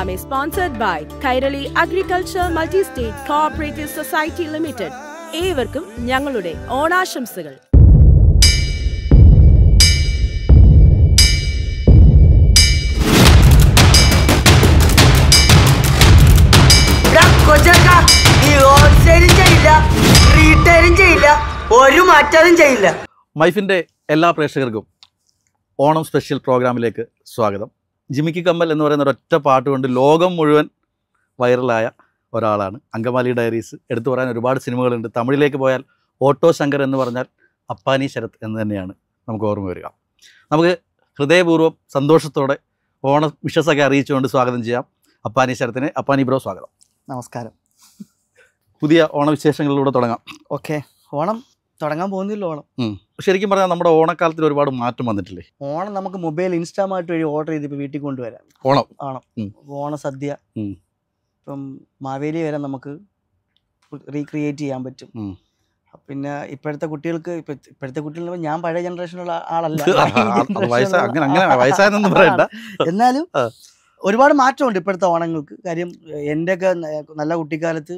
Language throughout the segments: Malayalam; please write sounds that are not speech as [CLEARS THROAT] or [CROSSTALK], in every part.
program is sponsored by Kairali agriculture multi state cooperative society limited ഏവർക്കും ഞങ്ങളുടെ ഓണാശംസകൾ ഹോൾസെയിലും ചെയ്യില്ല റീറ്റെയിലും ചെയ്യില്ല ഒരു മാറ്റവും ചെയ്യില്ല മൈഫിന്റെ എല്ലാ പ്രേക്ഷകർക്കും ഓണം സ്പെഷ്യൽ പ്രോഗ്രാമിലേക്ക് സ്വാഗതം ജിമിക്കി കമ്മൽ എന്ന് പറയുന്ന ഒരൊറ്റ പാട്ട് കൊണ്ട് ലോകം മുഴുവൻ വൈറലായ ഒരാളാണ് അങ്കമാലി ഡയറീസ് എടുത്തു പറയാൻ ഒരുപാട് സിനിമകളുണ്ട് തമിഴിലേക്ക് പോയാൽ ഓട്ടോ ശങ്കർ എന്ന് പറഞ്ഞാൽ അപ്പാനി ശരത് എന്ന് തന്നെയാണ് നമുക്ക് ഓർമ്മ വരിക നമുക്ക് ഹൃദയപൂർവ്വം സന്തോഷത്തോടെ ഓണ വിശ്വസൊക്കെ അറിയിച്ചുകൊണ്ട് സ്വാഗതം ചെയ്യാം അപ്പാനി ശരത്തിനെ അപ്പാനി ബ്രോ സ്വാഗതം നമസ്കാരം പുതിയ ഓണവിശേഷങ്ങളിലൂടെ തുടങ്ങാം ഓക്കെ ഓണം തുടങ്ങാൻ പോകുന്നില്ല ഓണം ശരിക്കും പറഞ്ഞാൽ നമ്മുടെ ഓണക്കാലത്തിൽ ഒരുപാട് മാറ്റം വന്നിട്ടില്ലേ ഓണം നമുക്ക് മൊബൈൽ ഇൻസ്റ്റാമായിട്ട് വഴി ഓർഡർ ചെയ്ത് വീട്ടിൽ കൊണ്ടുവരാം ഓണം ഓണം ഓണ സദ്യ ഇപ്പം മാവേലി വരെ നമുക്ക് റീക്രിയേറ്റ് ചെയ്യാൻ പറ്റും പിന്നെ ഇപ്പോഴത്തെ കുട്ടികൾക്ക് ഇപ്പോഴത്തെ കുട്ടികൾ ഞാൻ പഴയ ജനറേഷനുള്ള ആളല്ല എന്നാലും ഒരുപാട് മാറ്റമുണ്ട് ഇപ്പോഴത്തെ ഓണങ്ങൾക്ക് കാര്യം എൻ്റെ ഒക്കെ നല്ല കുട്ടിക്കാലത്ത്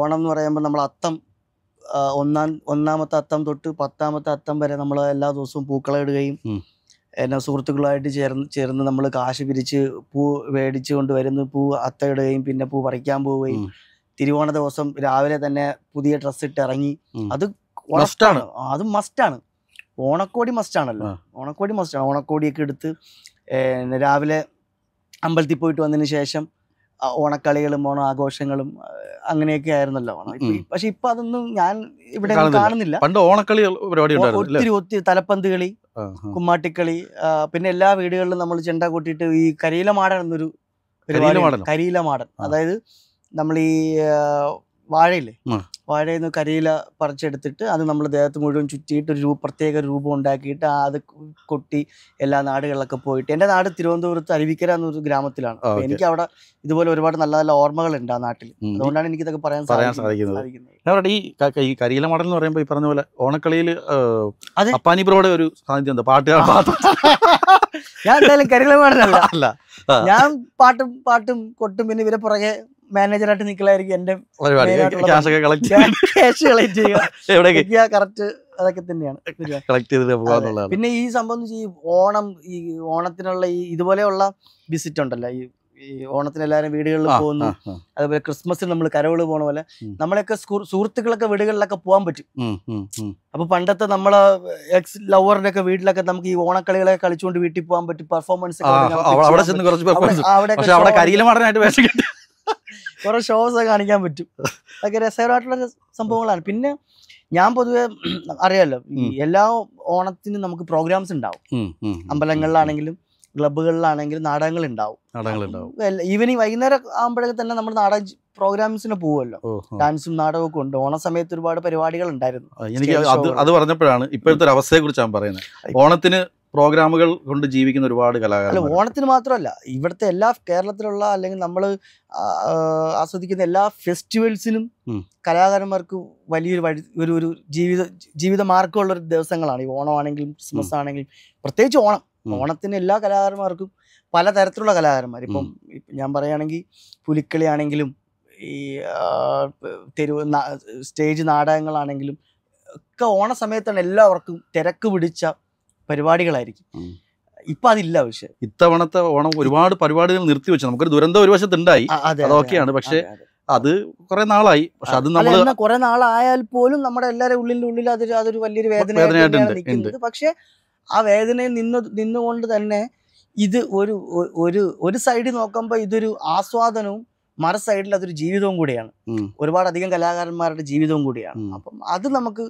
ഓണം എന്ന് പറയുമ്പോൾ നമ്മൾ അത്തം ഒന്നാം ഒന്നാമത്തെ അത്തം തൊട്ട് പത്താമത്തെ അത്തം വരെ നമ്മൾ എല്ലാ ദിവസവും പൂക്കളെ ഇടുകയും എന്നാ സുഹൃത്തുക്കളായിട്ട് ചേർന്ന് ചേർന്ന് നമ്മൾ കാശ് പിരിച്ച് പൂ മേടിച്ച് കൊണ്ട് വരുന്ന പൂ അത്തയിടുകയും പിന്നെ പൂ പറിക്കാൻ പോവുകയും തിരുവോണ ദിവസം രാവിലെ തന്നെ പുതിയ ഡ്രസ്സ് ഇട്ട് ഇറങ്ങി അത് മസ്റ്റാണ് അത് മസ്റ്റാണ് ഓണക്കോടി മസ്റ്റാണല്ലോ ഓണക്കോടി മസ്റ്റാണ് ഓണക്കോടിയൊക്കെ എടുത്ത് രാവിലെ അമ്പലത്തിൽ പോയിട്ട് വന്നതിന് ശേഷം ഓണക്കളികളും ആഘോഷങ്ങളും അങ്ങനെയൊക്കെ ആയിരുന്നല്ലോ ഓണം പക്ഷെ ഇപ്പൊ അതൊന്നും ഞാൻ ഇവിടെ കാണുന്നില്ല പണ്ട് ഓണക്കളി ഒത്തിരി ഒത്തിരി തലപ്പന്ത് കളി കുമ്മാട്ടിക്കളി പിന്നെ എല്ലാ വീടുകളിലും നമ്മൾ ചെണ്ട കൂട്ടിയിട്ട് ഈ കരിയിലമാടൻ എന്നൊരു പരിപാടി കരിയിലമാടൻ അതായത് നമ്മൾ ഈ വാഴയില്ലേ വാഴയിൽ നിന്ന് കരിയില പറിച്ചെടുത്തിട്ട് അത് നമ്മൾ ദേഹത്ത് മുഴുവൻ ചുറ്റിയിട്ട് ഒരു പ്രത്യേക രൂപം ഉണ്ടാക്കിയിട്ട് അത് കൊട്ടി എല്ലാ നാടുകളിലൊക്കെ പോയിട്ട് എൻ്റെ നാട് തിരുവനന്തപുരത്ത് അരുവിക്കര എന്നൊരു ഗ്രാമത്തിലാണ് എനിക്ക് അവിടെ ഇതുപോലെ ഒരുപാട് നല്ല നല്ല ഓർമ്മകളുണ്ട് ആ നാട്ടിൽ അതുകൊണ്ടാണ് എനിക്ക് ഇതൊക്കെ പറയാൻ സാധിക്കുന്നത് ഈ ഈ കരിയില മടൽ എന്ന് പറയുമ്പോൾ ഈ പറഞ്ഞ പോലെ ഓണക്കളിയിൽ അപ്പാനി ഒരു സാന്നിധ്യം എന്താ പാട്ട് ഞാൻ എന്തായാലും കരിയില അല്ല ഞാൻ പാട്ടും പാട്ടും കൊട്ടും പിന്നെ ഇവരെ പുറകെ മാനേജറായിട്ട് നിൽക്കലായിരിക്കും എന്റെ കറക്റ്റ് അതൊക്കെ തന്നെയാണ് പിന്നെ ഈ സംഭവം ഈ ഓണം ഈ ഓണത്തിനുള്ള ഈ ഇതുപോലെയുള്ള വിസിറ്റ് ഉണ്ടല്ലോ ഈ ഓണത്തിന് എല്ലാവരും വീടുകളിൽ പോകുന്നു അതുപോലെ ക്രിസ്മസിന് നമ്മൾ കരവള് പോണ പോലെ നമ്മളെയൊക്കെ സുഹൃത്തുക്കളൊക്കെ വീടുകളിലൊക്കെ പോകാൻ പറ്റും അപ്പൊ പണ്ടത്തെ നമ്മളെ എക്സ് ലവറിന്റെ ഒക്കെ വീട്ടിലൊക്കെ നമുക്ക് ഈ ഓണക്കളികളെ കളിച്ചുകൊണ്ട് വീട്ടിൽ പോകാൻ പറ്റും പെർഫോമൻസ് അവിടെ കുറെ ഷോസ് ഒക്കെ കാണിക്കാൻ പറ്റും അതൊക്കെ രസകരമായിട്ടുള്ള സംഭവങ്ങളാണ് പിന്നെ ഞാൻ പൊതുവെ [CLEARS THROAT] അറിയാലോ എല്ലാ ഓണത്തിനും നമുക്ക് പ്രോഗ്രാംസ് ഉണ്ടാവും അമ്പലങ്ങളിലാണെങ്കിലും ക്ലബുകളിലാണെങ്കിലും നാടകങ്ങൾ ഉണ്ടാവും ഈവനിങ് വൈകുന്നേരം ആകുമ്പോഴേക്കും തന്നെ നമ്മൾ നാടക പ്രോഗ്രാംസിന് പോവുമല്ലോ ഡാൻസും നാടകവും ഒക്കെ ഉണ്ട് ഓണ സമയത്ത് ഒരുപാട് പരിപാടികൾ ഉണ്ടായിരുന്നു എനിക്ക് അത് പറഞ്ഞപ്പോഴാണ് ഇപ്പോഴത്തെ ഒരു അവസ്ഥയെ കുറിച്ച് ഞാൻ പറയുന്നത് ഓണത്തിന് പ്രോഗ്രാമുകൾ കൊണ്ട് ജീവിക്കുന്ന ഒരുപാട് കലാകാരൻ ഓണത്തിന് മാത്രമല്ല ഇവിടുത്തെ എല്ലാ കേരളത്തിലുള്ള അല്ലെങ്കിൽ നമ്മൾ ആസ്വദിക്കുന്ന എല്ലാ ഫെസ്റ്റിവൽസിനും കലാകാരന്മാർക്ക് വലിയൊരു വഴി ഒരു ഒരു ജീവിത ജീവിത മാർഗമുള്ള ഒരു ദിവസങ്ങളാണ് ഈ ഓണമാണെങ്കിലും ക്രിസ്മസ് ആണെങ്കിലും പ്രത്യേകിച്ച് ഓണം ഓണത്തിന് എല്ലാ കലാകാരന്മാർക്കും പലതരത്തിലുള്ള കലാകാരന്മാർ ഇപ്പം ഞാൻ പറയുകയാണെങ്കിൽ പുലിക്കളിയാണെങ്കിലും ഈ തെരുവ് സ്റ്റേജ് നാടകങ്ങളാണെങ്കിലും ഒക്കെ ഓണ സമയത്താണ് എല്ലാവർക്കും തിരക്ക് പിടിച്ച പരിപാടികളായിരിക്കും ഇപ്പൊ അതില്ല പക്ഷെ ഇത്തവണത്തെ ഓണം ഒരുപാട് പരിപാടികൾ വെച്ചു നമുക്കൊരു ദുരന്തം ഒരു ഉണ്ടായി അതൊക്കെയാണ് പക്ഷെ അത് കുറെ നാളായി പക്ഷെ അത് നമ്മൾ കുറെ നാളായാൽ പോലും നമ്മുടെ എല്ലാവരുടെ ഉള്ളിൻ്റെ ഉള്ളിൽ അതൊരു അതൊരു വലിയൊരു വേദന പക്ഷെ ആ വേദനയിൽ നിന്ന് നിന്നുകൊണ്ട് തന്നെ ഇത് ഒരു ഒരു ഒരു സൈഡ് നോക്കുമ്പോൾ ഇതൊരു ആസ്വാദനവും മറ സൈഡിൽ അതൊരു ജീവിതവും കൂടിയാണ് ഒരുപാട് അധികം കലാകാരന്മാരുടെ ജീവിതവും കൂടിയാണ് അപ്പം അത് നമുക്ക്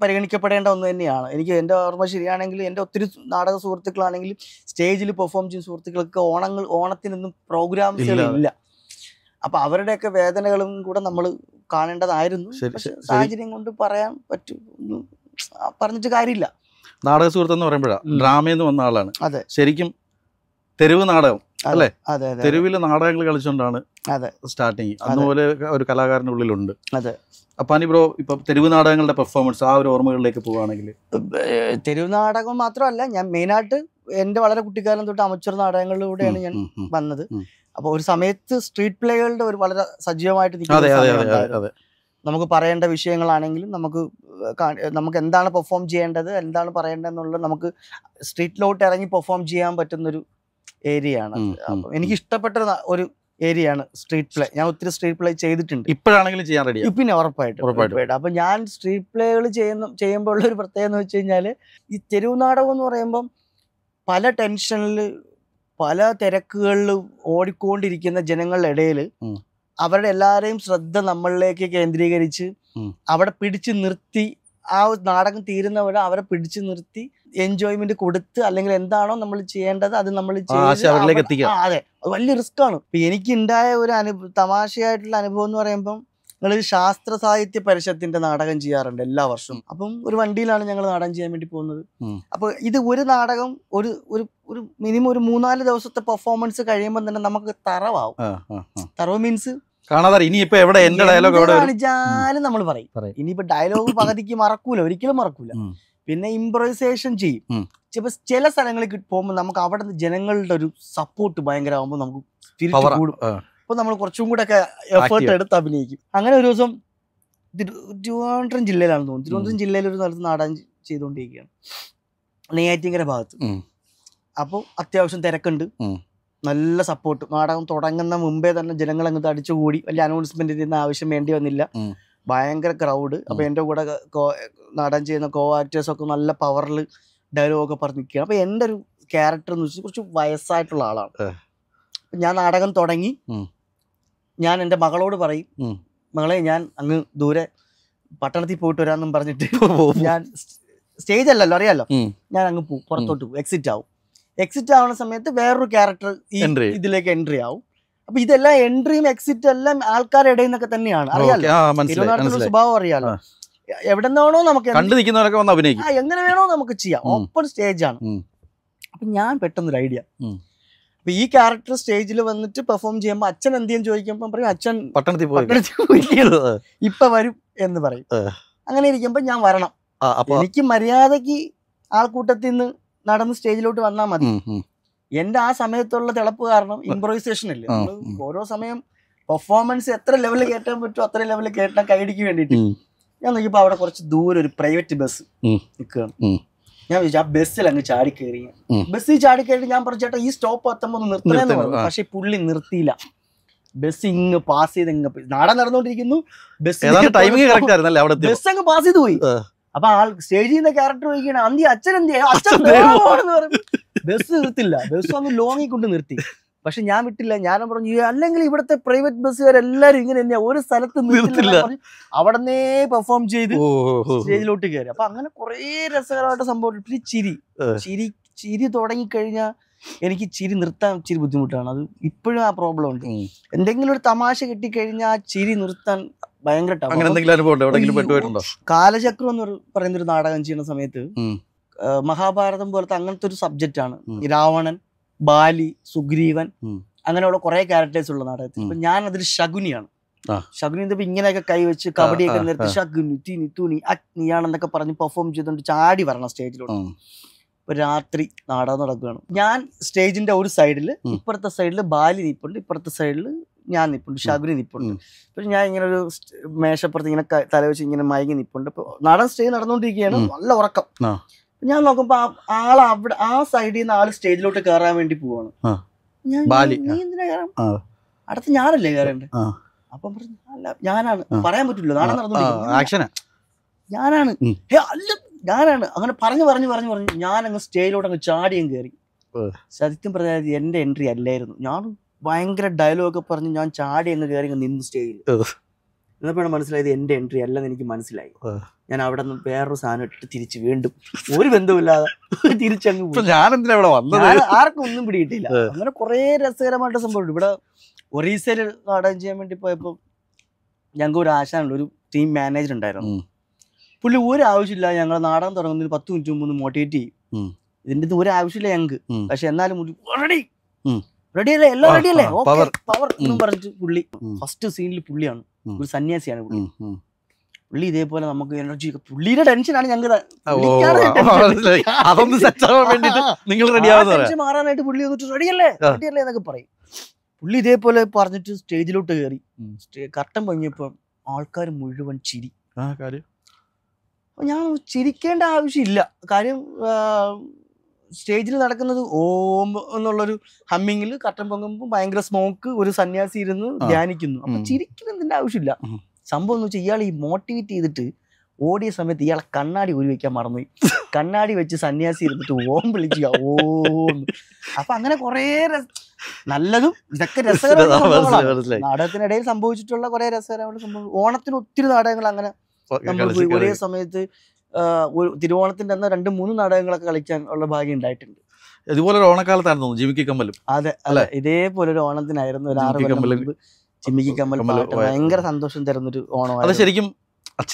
പരിഗണിക്കപ്പെടേണ്ട ഒന്ന് തന്നെയാണ് എനിക്ക് എൻ്റെ ഓർമ്മ ശരിയാണെങ്കിൽ എൻ്റെ ഒത്തിരി നാടക സുഹൃത്തുക്കളാണെങ്കിലും സ്റ്റേജിൽ പെർഫോം ചെയ്യുന്ന സുഹൃത്തുക്കൾക്ക് ഓണങ്ങൾ ഓണത്തിനൊന്നും ഇല്ല അപ്പൊ അവരുടെയൊക്കെ വേദനകളും കൂടെ നമ്മൾ കാണേണ്ടതായിരുന്നു സാഹചര്യം കൊണ്ട് പറയാൻ പറ്റും പറഞ്ഞിട്ട് കാര്യമില്ല നാടക സുഹൃത്ത് എന്ന് പറയുമ്പോഴാണ് ഡ്രാമയെന്ന് വന്ന ആളാണ് അതെ ശരിക്കും തെരുവ് നാടകം അല്ലേ തെരുവിൽ നാടകങ്ങൾ കളിച്ചുകൊണ്ടാണ് സ്റ്റാർട്ടിങ് അതുപോലെ ഒരു കലാകാരന്റെ ഉള്ളിലുണ്ട് അതെ അപ്പാനി ബ്രോ ഇപ്പൊ തെരുവ് നാടകങ്ങളുടെ പെർഫോമൻസ് ആ ഒരു ഓർമ്മകളിലേക്ക് പോവുകയാണെങ്കിൽ തെരുവ് നാടകം മാത്രമല്ല ഞാൻ മെയിനായിട്ട് എൻ്റെ വളരെ കുട്ടിക്കാലം തൊട്ട് അമച്ചർ നാടകങ്ങളിലൂടെയാണ് ഞാൻ വന്നത് അപ്പോൾ ഒരു സമയത്ത് സ്ട്രീറ്റ് പ്ലേകളുടെ ഒരു വളരെ സജീവമായിട്ട് നമുക്ക് പറയേണ്ട വിഷയങ്ങളാണെങ്കിലും നമുക്ക് നമുക്ക് എന്താണ് പെർഫോം ചെയ്യേണ്ടത് എന്താണ് പറയേണ്ടതെന്നുള്ളത് നമുക്ക് സ്ട്രീറ്റിലോട്ട് ഇറങ്ങി പെർഫോം ചെയ്യാൻ പറ്റുന്നൊരു ഏരിയ ആണ് അപ്പം എനിക്ക് ഇഷ്ടപ്പെട്ട ഒരു ഏരിയ ആണ് സ്ട്രീറ്റ് പ്ലേ ഞാൻ ഒത്തിരി സ്ട്രീറ്റ് പ്ലേ ചെയ്തിട്ടുണ്ട് ഇപ്പോഴാണെങ്കിലും ചെയ്യാൻ റെഡി പിന്നെ ഉറപ്പായിട്ട് ഉറപ്പായിട്ട് അപ്പം ഞാൻ സ്ട്രീറ്റ് പ്ലേകൾ ചെയ്യുന്ന ചെയ്യുമ്പോൾ ഉള്ളൊരു ഒരു പ്രത്യേകത എന്ന് വെച്ച് കഴിഞ്ഞാൽ ഈ തെരുവ് നാടകം എന്ന് പറയുമ്പം പല ടെൻഷനിൽ പല തിരക്കുകളിൽ ഓടിക്കൊണ്ടിരിക്കുന്ന ജനങ്ങളുടെ ഇടയിൽ അവരുടെ എല്ലാവരെയും ശ്രദ്ധ നമ്മളിലേക്ക് കേന്ദ്രീകരിച്ച് അവിടെ പിടിച്ചു നിർത്തി ആ നാടകം തീരുന്നവരെ അവരെ പിടിച്ചു നിർത്തി എൻജോയ്മെന്റ് കൊടുത്ത് അല്ലെങ്കിൽ എന്താണോ നമ്മൾ ചെയ്യേണ്ടത് അത് നമ്മൾ അതെ അത് വലിയ റിസ്ക് ആണ് എനിക്ക് ഉണ്ടായ ഒരു അനുഭവം തമാശയായിട്ടുള്ള അനുഭവം എന്ന് പറയുമ്പം ഞങ്ങൾ ശാസ്ത്ര സാഹിത്യ പരിഷത്തിന്റെ നാടകം ചെയ്യാറുണ്ട് എല്ലാ വർഷവും അപ്പം ഒരു വണ്ടിയിലാണ് ഞങ്ങൾ നാടകം ചെയ്യാൻ വേണ്ടി പോകുന്നത് അപ്പൊ ഇത് ഒരു നാടകം ഒരു ഒരു ഒരു മിനിമം ഒരു മൂന്നാല് ദിവസത്തെ പെർഫോമൻസ് കഴിയുമ്പോൾ തന്നെ നമുക്ക് തറവാകും തറവ് മീൻസ് കാണാതെ എവിടെ എന്റെ ഡയലോഗ് നമ്മൾ പറയും ഇനിയിപ്പോ ഡയലോഗ് പകുതിക്ക് മറക്കൂല ഒരിക്കലും മറക്കൂല പിന്നെ ഇംപ്രൈസേഷൻ ചെയ്യും ചിലപ്പോൾ ചില സ്ഥലങ്ങളിൽ പോകുമ്പോൾ നമുക്ക് അവിടെ നിന്ന് ജനങ്ങളുടെ ഒരു സപ്പോർട്ട് ഭയങ്കര ആകുമ്പോൾ നമുക്ക് തിരിച്ചു കൂടും അപ്പോൾ നമ്മൾ കുറച്ചും കൂടെ ഒക്കെ എഫേർട്ട് എടുത്ത് അഭിനയിക്കും അങ്ങനെ ഒരു ദിവസം തിരുവനന്തപുരം ജില്ലയിലാണ് തോന്നുന്നു തിരുവനന്തപുരം ജില്ലയിൽ ഒരു സ്ഥലത്ത് നാടൻ ചെയ്തുകൊണ്ടിരിക്കുകയാണ് നെയ്യാറ്റിങ്കര ഭാഗത്ത് അപ്പോൾ അത്യാവശ്യം തിരക്കുണ്ട് നല്ല സപ്പോർട്ട് നാടകം തുടങ്ങുന്ന മുമ്പേ തന്നെ ജനങ്ങൾ അങ്ങ് അടിച്ചുകൂടി വലിയ അനൗൺസ്മെന്റ് ആവശ്യം വേണ്ടി വന്നില്ല ഭയങ്കര ക്രൗഡ് അപ്പോൾ എന്റെ കൂടെ നടൻ ചെയ്യുന്ന കോ ആക്ടേഴ്സ് ഒക്കെ നല്ല പവറിൽ ഡയലോഗൊക്കെ പറഞ്ഞു നിൽക്കുകയാണ് അപ്പോൾ എന്റെ ഒരു ക്യാരക്ടർ എന്ന് വെച്ചാൽ കുറച്ച് വയസ്സായിട്ടുള്ള ആളാണ് ഞാൻ നാടകം തുടങ്ങി ഞാൻ എൻ്റെ മകളോട് പറയും മകളെ ഞാൻ അങ്ങ് ദൂരെ പട്ടണത്തിൽ പോയിട്ട് വരാമെന്നും പറഞ്ഞിട്ട് ഞാൻ സ്റ്റേജ് അല്ലല്ലോ അറിയാലോ ഞാൻ അങ്ങ് പോകും പുറത്തോട്ട് പോകും എക്സിറ്റ് ആവും എക്സിറ്റ് ആവുന്ന സമയത്ത് വേറൊരു ക്യാരക്ടർ ഇതിലേക്ക് എൻട്രി ആവും അപ്പൊ ഇതെല്ലാം എൻട്രിയും എക്സിറ്റും എല്ലാം ആൾക്കാരുടെ ഇടയിൽ നിന്നൊക്കെ തന്നെയാണ് അറിയാലോ സ്വഭാവം അറിയാലോ എവിടെ നിന്നാണോ നമുക്ക് കണ്ടു വന്ന് അഭിനയിക്കും എങ്ങനെ വേണോ നമുക്ക് ചെയ്യാം ഓപ്പൺ സ്റ്റേജ് ആണ് അപ്പൊ ഞാൻ പെട്ടെന്നൊരു ഐഡിയ അപ്പൊ ഈ ക്യാരക്ടർ സ്റ്റേജിൽ വന്നിട്ട് പെർഫോം ചെയ്യുമ്പോൾ അച്ഛൻ എന്ത് ചെയ്യും ചോദിക്കുമ്പോൾ പറയും അച്ഛൻ പട്ടണത്തിൽ പോയി [LAUGHS] ഇപ്പൊ വരും എന്ന് പറയും അങ്ങനെ ഇരിക്കുമ്പോൾ ഞാൻ വരണം എനിക്ക് മര്യാദക്ക് ആൾക്കൂട്ടത്തിൽ നിന്ന് നടന്ന് സ്റ്റേജിലോട്ട് വന്നാൽ മതി എന്റെ ആ സമയത്തുള്ള തിളപ്പ് കാരണം ഇംപ്രൈസേഷൻ ഇല്ല ഓരോ സമയം പെർഫോമൻസ് എത്ര ലെവലിൽ കയറ്റാൻ പറ്റുമോ അത്ര ലെവലിൽ കയറ്റാൻ കൈഡിക്ക് വേണ്ടിയിട്ട് ഞാൻ നോക്കിയപ്പോൾ അവിടെ കുറച്ച് ദൂരെ ഒരു പ്രൈവറ്റ് ബസ് നിൽക്കുകയാണ് ഞാൻ ആ ബസ്സിൽ അങ്ങ് ചാടി കയറി ബസ്സിൽ ചാടി കയറി ഞാൻ പറഞ്ഞു ചേട്ടാ ഈ സ്റ്റോപ്പ് എത്തുമ്പോൾ നിർത്തണമെന്ന് പറഞ്ഞു പക്ഷെ പുള്ളി നിർത്തിയില്ല ബസ് ഇങ്ങ് പാസ് ചെയ്ത് ഇങ്ങ് നാടൻ നടന്നുകൊണ്ടിരിക്കുന്നു ബസ് ടൈമിംഗ് ബസ് അങ്ങ് പാസ് ചെയ്ത് പോയി അപ്പൊ ആൾ സ്റ്റേജിൽ നിന്ന് ക്യാരക്ടർ ചോദിക്കണം അന്തി അച്ഛൻ എന്ത് അച്ഛൻ ബസ് നിർത്തില്ല ബസ് ഒന്ന് ലോങ്ങി കൊണ്ട് നിർത്തി പക്ഷെ ഞാൻ വിട്ടില്ല ഞാനും പറഞ്ഞു അല്ലെങ്കിൽ ഇവിടുത്തെ പ്രൈവറ്റ് ബസ്സുകാരെല്ലാരും ഇങ്ങനെ തന്നെയാ ഒരു സ്ഥലത്ത് നിർത്തില്ല അവിടന്നേ പെർഫോം ചെയ്ത് സ്റ്റേജിലോട്ട് കയറി അപ്പൊ അങ്ങനെ കുറെ രസകരമായിട്ട് സംഭവം ചിരി ചിരി ചിരി തുടങ്ങിക്കഴിഞ്ഞാൽ എനിക്ക് ചിരി നിർത്താൻ ചിരി ബുദ്ധിമുട്ടാണ് അത് ഇപ്പോഴും ആ പ്രോബ്ലം ഉണ്ട് എന്തെങ്കിലും ഒരു തമാശ കിട്ടിക്കഴിഞ്ഞാൽ ആ ചിരി നിർത്താൻ ഭയങ്കര കാലചക്രം എന്ന് പറയുന്ന ഒരു നാടകം ചെയ്യുന്ന സമയത്ത് മഹാഭാരതം പോലത്തെ അങ്ങനത്തെ ഒരു സബ്ജക്റ്റ് ആണ് രാവണൻ ബാലി സുഗ്രീവൻ അങ്ങനെയുള്ള കുറെ ക്യാരക്ടേഴ്സ് ഉള്ള നാടകത്തിൽ ഞാൻ അതിൽ ശകുനിയാണ് ശകുനി എന്താ ഇങ്ങനെയൊക്കെ കൈവച്ച് കബഡിയൊക്കെ നിർത്തി ശകുനി തിനി തുണി അഗ്നിയാണെന്നൊക്കെ പറഞ്ഞ് പെർഫോം ചെയ്തുകൊണ്ട് ചാടി വരണം സ്റ്റേജിലോട്ട് രാത്രി നാടകം നടക്കുകയാണ് ഞാൻ സ്റ്റേജിന്റെ ഒരു സൈഡിൽ ഇപ്പുറത്തെ സൈഡിൽ ബാലി നിപ്പുണ്ട് ഇപ്പുറത്തെ സൈഡിൽ ഞാൻ നിപ്പുണ്ട് ഷാഗുനി നിപ്പുണ്ട് അപ്പൊ ഞാൻ ഇങ്ങനെ ഒരു മേശപ്പുറത്ത് ഇങ്ങനെ തല ഇങ്ങനെ മയങ്ങി നിപ്പുണ്ട് അപ്പൊ നാടകം സ്റ്റേജ് നടന്നുകൊണ്ടിരിക്കുകയാണ് നല്ല ഉറക്കം ഞാൻ നോക്കുമ്പോൾ ആൾ അവിടെ ആ സൈഡിൽ നിന്ന് ആള് സ്റ്റേജിലോട്ട് കയറാൻ വേണ്ടി പോവാണ് ഞാൻ നീ എന്തിനാ അടുത്ത് ഞാനല്ലേ കയറേണ്ടത് അപ്പൊ പറഞ്ഞു ഞാനാണ് പറയാൻ പറ്റില്ല നാടൻ നടന്നു ഞാനാണ് അല്ല ഞാനാണ് അങ്ങനെ പറഞ്ഞു പറഞ്ഞു പറഞ്ഞു പറഞ്ഞു ഞാൻ അങ്ങ് സ്റ്റേജിലോട്ട് അങ്ങ് ചാടിയും കയറി സത്യം പറഞ്ഞാൽ എൻ്റെ എൻട്രി അല്ലായിരുന്നു ഞാൻ ഭയങ്കര ഡയലോഗ് പറഞ്ഞ് ഞാൻ ചാടി അങ്ങ് കയറി അങ്ങ് നിന്ന് സ്റ്റേജിൽ എന്നപ്പോഴാണ് മനസ്സിലായത് എൻ്റെ എൻട്രി അല്ലെന്ന് എനിക്ക് മനസ്സിലായി ഞാൻ അവിടെ നിന്ന് വേറൊരു സാധനം ഇട്ട് തിരിച്ച് വീണ്ടും ഒരു ബന്ധമില്ലാതെ തിരിച്ചങ്ങ് വന്നത് ആർക്കും ഒന്നും പിടിയിട്ടില്ല അങ്ങനെ കുറേ രസകരമായിട്ട് സംഭവം ഇവിടെ ഒറീസയിൽ നാടകം ചെയ്യാൻ വേണ്ടി പോയപ്പോൾ ഞങ്ങൾക്ക് ഒരു ആശാനുണ്ട് ഒരു ടീം മാനേജർ ഉണ്ടായിരുന്നു പുള്ളി ഒരു ആവശ്യമില്ല ഞങ്ങളെ നാടൻ തുടങ്ങുന്നതിന് പത്ത് മിനിറ്റ് മുമ്പ് മോട്ടിവേറ്റ് ചെയ്യും ഇതിന്റെ ഇത് ഒരു ആവശ്യമില്ല ഞങ്ങൾക്ക് പക്ഷെ എന്നാലും റെഡി റെഡി അല്ലേ എല്ലാം റെഡി അല്ലേ പവർ എന്നും പറഞ്ഞിട്ട് പുള്ളി ഫസ്റ്റ് സീനിൽ പുള്ളിയാണ് ഒരു സന്യാസിയാണ് പുള്ളി പുള്ളി ഇതേപോലെ നമുക്ക് എനർജി പുള്ളിയുടെ ടെൻഷനാണ് ഞങ്ങൾക്ക് ടെൻഷൻ മാറാനായിട്ട് പുള്ളി റെഡിയല്ലേ റെഡിയല്ലേ എന്നൊക്കെ പറയും പുള്ളി ഇതേപോലെ പറഞ്ഞിട്ട് സ്റ്റേജിലോട്ട് കയറി കർട്ടൻ പൊങ്ങിയപ്പോൾ ആൾക്കാർ മുഴുവൻ ചിരി ഞാൻ ചിരിക്കേണ്ട ആവശ്യമില്ല കാര്യം സ്റ്റേജിൽ നടക്കുന്നത് ഓം എന്നുള്ളൊരു ഹമ്മിങ്ങിൽ കട്ടൻ പൊങ്കുമ്പോൾ ഭയങ്കര സ്മോക്ക് ഒരു സന്യാസി ഇരുന്ന് ധ്യാനിക്കുന്നു അപ്പം ചിരിക്കുന്നതിൻ്റെ ആവശ്യമില്ല സംഭവം എന്ന് വെച്ചാൽ ഇയാൾ ഈ മോട്ടിവേറ്റ് ചെയ്തിട്ട് ഓടിയ സമയത്ത് ഇയാളെ കണ്ണാടി ഊരി വയ്ക്കാൻ മറന്നു കണ്ണാടി വെച്ച് സന്യാസി ഇരുന്നിട്ട് ഓം വിളിക്കുക ഓം അപ്പം അങ്ങനെ കുറേ നല്ലതും ഇതൊക്കെ രസകരമാണ് [LAUGHS] നാടകത്തിനിടയിൽ സംഭവിച്ചിട്ടുള്ള കുറേ രസകരമായ സംഭവം ഓണത്തിന് ഒത്തിരി നാടകങ്ങൾ അങ്ങനെ നമ്മൾ ഒരേ സമയത്ത് തിരുവോണത്തിന്റെ അന്ന് രണ്ട് മൂന്ന് നാടകങ്ങളൊക്കെ കളിക്കാൻ ഉള്ള ഭാഗ്യം ഉണ്ടായിട്ടുണ്ട് ഇതുപോലെ ഒരു ഓണക്കാലത്തായിരുന്നു ജിമിക്കി കമ്മലും അതെ അല്ലെ ഇതേപോലെ ഒരു ഓണത്തിനായിരുന്നു ഒരു ആറ് കൊല്ലം കമ്മൽ ഭയങ്കര സന്തോഷം തരുന്നൊരു ഓണം അത് ശരിക്കും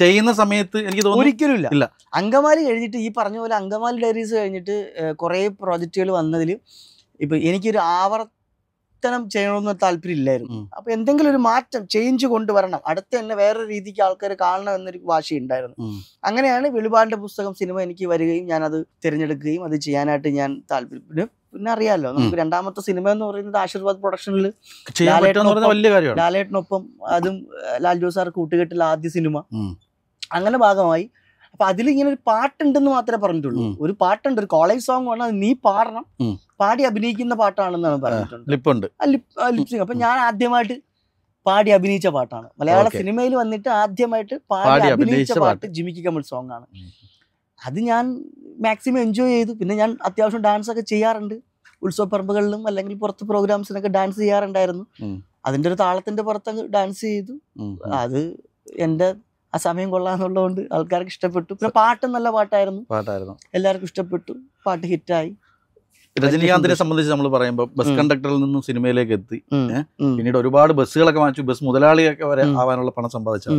ചെയ്യുന്ന സമയത്ത് എനിക്ക് തോന്നുന്നു ഒരിക്കലും ഇല്ല അങ്കമാലി കഴിഞ്ഞിട്ട് ഈ പറഞ്ഞ പോലെ അങ്കമാലി ഡയറീസ് കഴിഞ്ഞിട്ട് കുറേ പ്രോജക്റ്റുകൾ വന്നതിൽ ഇപ്പൊ എനിക്കൊരു ആവർ പ്രവർത്തനം ചെയ്യണമെന്ന് താല്പര്യമില്ലായിരുന്നു അപ്പൊ എന്തെങ്കിലും ഒരു മാറ്റം ചേഞ്ച് കൊണ്ടുവരണം അടുത്ത തന്നെ വേറെ രീതിക്ക് ആൾക്കാർ കാണണം എന്നൊരു വാശി ഉണ്ടായിരുന്നു അങ്ങനെയാണ് വെളിപാടിന്റെ പുസ്തകം സിനിമ എനിക്ക് വരികയും ഞാൻ അത് തിരഞ്ഞെടുക്കുകയും അത് ചെയ്യാനായിട്ട് ഞാൻ താല്പര്യം പിന്നെ അറിയാലോ നമുക്ക് രണ്ടാമത്തെ സിനിമ എന്ന് പറയുന്നത് ആശീർവാദ് പ്രൊഡക്ഷനിൽ ലാലേട്ടനൊപ്പം അതും ലാൽ ജോസ് സാർ കൂട്ടുകെട്ടിലെ ആദ്യ സിനിമ അങ്ങനെ ഭാഗമായി അപ്പൊ അതിൽ ഇങ്ങനെ ഒരു പാട്ടുണ്ടെന്ന് മാത്രമേ പറഞ്ഞിട്ടുള്ളൂ ഒരു പാട്ടുണ്ട് ഒരു കോളേജ് സോങ് ആണ് അത് നീ പാടണം പാടി അഭിനയിക്കുന്ന പാട്ടാണെന്നാണ് പറഞ്ഞിട്ടുണ്ട് ലിപ്സിംഗ് അപ്പൊ ഞാൻ ആദ്യമായിട്ട് പാടി അഭിനയിച്ച പാട്ടാണ് മലയാള സിനിമയിൽ വന്നിട്ട് ആദ്യമായിട്ട് പാടി അഭിനയിച്ച പാട്ട് ജിമിക്ക് കമൽ സോങ് ആണ് അത് ഞാൻ മാക്സിമം എൻജോയ് ചെയ്തു പിന്നെ ഞാൻ അത്യാവശ്യം ഡാൻസ് ഒക്കെ ചെയ്യാറുണ്ട് ഉത്സവപ്പറമ്പുകളിലും അല്ലെങ്കിൽ പുറത്ത് പ്രോഗ്രാംസിനൊക്കെ ഡാൻസ് ചെയ്യാറുണ്ടായിരുന്നു അതിന്റെ ഒരു താളത്തിന്റെ പുറത്ത് ഡാൻസ് ചെയ്തു അത് എന്റെ ആ സമയം കൊള്ളാന്നുള്ളതുകൊണ്ട് ആൾക്കാർക്ക് ഇഷ്ടപ്പെട്ടു പിന്നെ പാട്ട് നല്ല പാട്ടായിരുന്നു പാട്ടായിരുന്നു എല്ലാവർക്കും ഇഷ്ടപ്പെട്ടു പാട്ട് ഹിറ്റായി രജനീകാന്തിനെ സംബന്ധിച്ച് നമ്മൾ പറയുമ്പോൾ ബസ് കണ്ടക്ടറിൽ നിന്നും സിനിമയിലേക്ക് എത്തി പിന്നീട് ഒരുപാട് ബസ്സുകളൊക്കെ വാങ്ങിച്ചു ബസ് മുതലാളിയൊക്കെ വരെ ആവാനുള്ള പണം സമ്പാദിച്ചു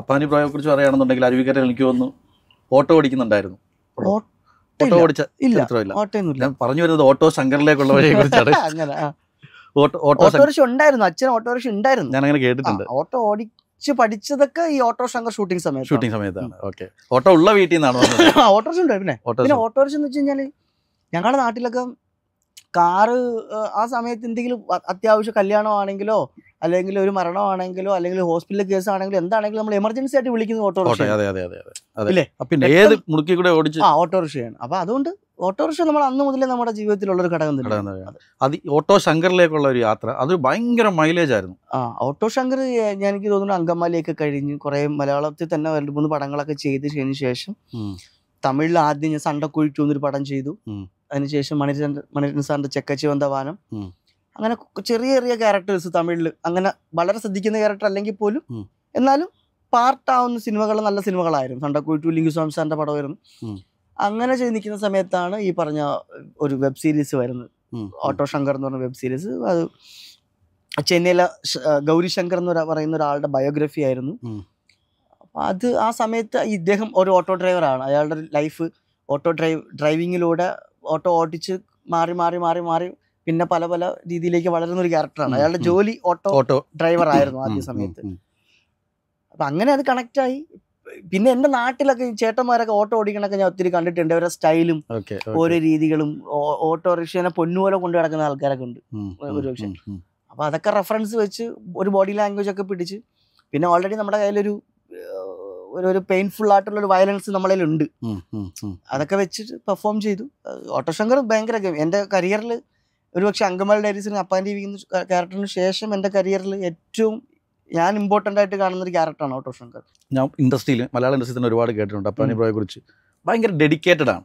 അപ്പാനി പ്രായെ കുറിച്ച് പറയുകയാണെന്നുണ്ടെങ്കിൽ അരുവിക്കര എനിക്ക് വന്നു ഓട്ടോ ഓടിക്കുന്നുണ്ടായിരുന്നു ഓട്ടോ ഓടിച്ച ചരിത്രമില്ല ഞാൻ പറഞ്ഞു വരുന്നത് ഓട്ടോ ശങ്കറിലേക്കുള്ള വഴിയെ കുറിച്ചാണ് [LAUGHS] ഓട്ടോറിക്ഷ ഉണ്ടായിരുന്നു അച്ഛൻ ഓട്ടോറിക്ഷ ഉണ്ടായിരുന്നു ഞാൻ അങ്ങനെ കേട്ടിട്ടുണ്ട് ഓട്ടോ ഓടി കുറച്ച് പഠിച്ചതൊക്കെ ഈ ഓട്ടോറിക്ഷ ഷൂട്ടിംഗ് സമയത്ത് ഷൂട്ടിംഗ് സമയത്താണ് ഓക്കെ ഓട്ടോ ഉള്ള വീട്ടിൽ നിന്നാണ് [LAUGHS] ഓട്ടോറിക്ഷ ഉണ്ട് പിന്നെ പിന്നെ ഓട്ടോറിക്ഷ എന്ന് വെച്ച് കഴിഞ്ഞാൽ ഞങ്ങളുടെ നാട്ടിലൊക്കെ കാറ് ആ സമയത്ത് എന്തെങ്കിലും അത്യാവശ്യ കല്യാണമാണെങ്കിലോ അല്ലെങ്കിൽ ഒരു മരണമാണെങ്കിലോ അല്ലെങ്കിൽ ഹോസ്പിറ്റൽ കേസ് ആണെങ്കിലും എന്താണെങ്കിലും നമ്മൾ എമർജൻസി ആയിട്ട് വിളിക്കുന്നത് ഓട്ടോറിക്ഷ അല്ലേ പിന്നെ ഏത് മുടുക്കി കൂടെ ഓടിച്ച് ആ ഓട്ടോറിക്ഷയാണ് അപ്പൊ അതുകൊണ്ട് ഓട്ടോറിക്ഷ നമ്മൾ അന്ന് മുതലേ നമ്മുടെ ജീവിതത്തിലുള്ള ഒരു ഘടകം തന്നെ അത് ഓട്ടോ ശങ്കറിലേക്കുള്ള ഒരു യാത്ര അത് ഭയങ്കര മൈലേജ് ആയിരുന്നു ആ ഓട്ടോ ശങ്കർ ഞാൻ എനിക്ക് തോന്നുന്നു അങ്കമാലിയൊക്കെ കഴിഞ്ഞ് കുറെ മലയാളത്തിൽ തന്നെ രണ്ട് മൂന്ന് പടങ്ങളൊക്കെ ചെയ്തതിന് ശേഷം തമിഴിൽ ആദ്യം ഞാൻ സണ്ടക്കുഴിച്ചു എന്നൊരു പടം ചെയ്തു അതിനുശേഷം മണിരൻ മണിരൻ സാറിന്റെ ചെക്കച്ചി വാനം അങ്ങനെ ചെറിയ ചെറിയ ക്യാരക്ടേഴ്സ് തമിഴിൽ അങ്ങനെ വളരെ ശ്രദ്ധിക്കുന്ന ക്യാരക്ടർ അല്ലെങ്കിൽ പോലും എന്നാലും പാർട്ടാവുന്ന സിനിമകൾ നല്ല സിനിമകളായിരുന്നു സണ്ടക്കുഴിച്ചു ലിംഗു സ്വാമി സാറിന്റെ പടമായിരുന്നു അങ്ങനെ ചെയ്ത് നിൽക്കുന്ന സമയത്താണ് ഈ പറഞ്ഞ ഒരു വെബ് സീരീസ് വരുന്നത് ഓട്ടോ ശങ്കർ എന്ന് പറഞ്ഞ വെബ് സീരീസ് അത് ചെന്നൈയിലെ ഗൗരി ശങ്കർ എന്ന് പറയുന്ന ഒരാളുടെ ബയോഗ്രഫി ആയിരുന്നു അപ്പം അത് ആ സമയത്ത് ഇദ്ദേഹം ഒരു ഓട്ടോ ഡ്രൈവറാണ് അയാളുടെ ലൈഫ് ഓട്ടോ ഡ്രൈവ് ഡ്രൈവിങ്ങിലൂടെ ഓട്ടോ ഓടിച്ച് മാറി മാറി മാറി മാറി പിന്നെ പല പല രീതിയിലേക്ക് വളരുന്ന ഒരു ക്യാരക്ടറാണ് അയാളുടെ ജോലി ഓട്ടോ ഓട്ടോ ഡ്രൈവർ ആയിരുന്നു ആദ്യ സമയത്ത് അപ്പൊ അങ്ങനെ അത് കണക്റ്റായി പിന്നെ എന്റെ നാട്ടിലൊക്കെ ഈ ചേട്ടന്മാരൊക്കെ ഓട്ടോ ഓടിക്കണൊക്കെ ഞാൻ ഒത്തിരി കണ്ടിട്ടുണ്ട് അവരുടെ സ്റ്റൈലും ഓരോ രീതികളും ഓട്ടോറിക്ഷനെ പൊന്നുപോലെ കൊണ്ടു കിടക്കുന്ന ആൾക്കാരൊക്കെ ഉണ്ട് ഒരു അപ്പൊ അതൊക്കെ റെഫറൻസ് വെച്ച് ഒരു ബോഡി ലാംഗ്വേജ് ഒക്കെ പിടിച്ച് പിന്നെ ഓൾറെഡി നമ്മുടെ കയ്യിലൊരു ഒരു ഒരു പെയിൻഫുൾ ആയിട്ടുള്ള ഒരു വയലൻസ് നമ്മളതിൽ ഉണ്ട് അതൊക്കെ വെച്ചിട്ട് പെർഫോം ചെയ്തു ഓട്ടോ ശങ്കർ ഭയങ്കര എന്റെ കരിയറിൽ ഒരുപക്ഷെ അങ്കമാൽ ഡയറീസിന് അപ്പാൻ ടി ക്യാരക്ടറിന് ശേഷം എൻ്റെ കരിയറിൽ ഏറ്റവും ഞാൻ ഇമ്പോർട്ടൻ്റ് ആയിട്ട് കാണുന്ന ഒരു ക്യാരക്ടറാണ് ഓട്ടോ ശങ്കർ ഞാൻ ഇൻഡസ്ട്രിയിൽ മലയാള ഇൻഡസ്ട്രിയിൽ തന്നെ ഒരുപാട് കേട്ടിട്ടുണ്ട് അപ്പാനി പ്രോയെ കുറിച്ച് ഭയങ്കര ഡെഡിക്കേറ്റഡ് ആണ്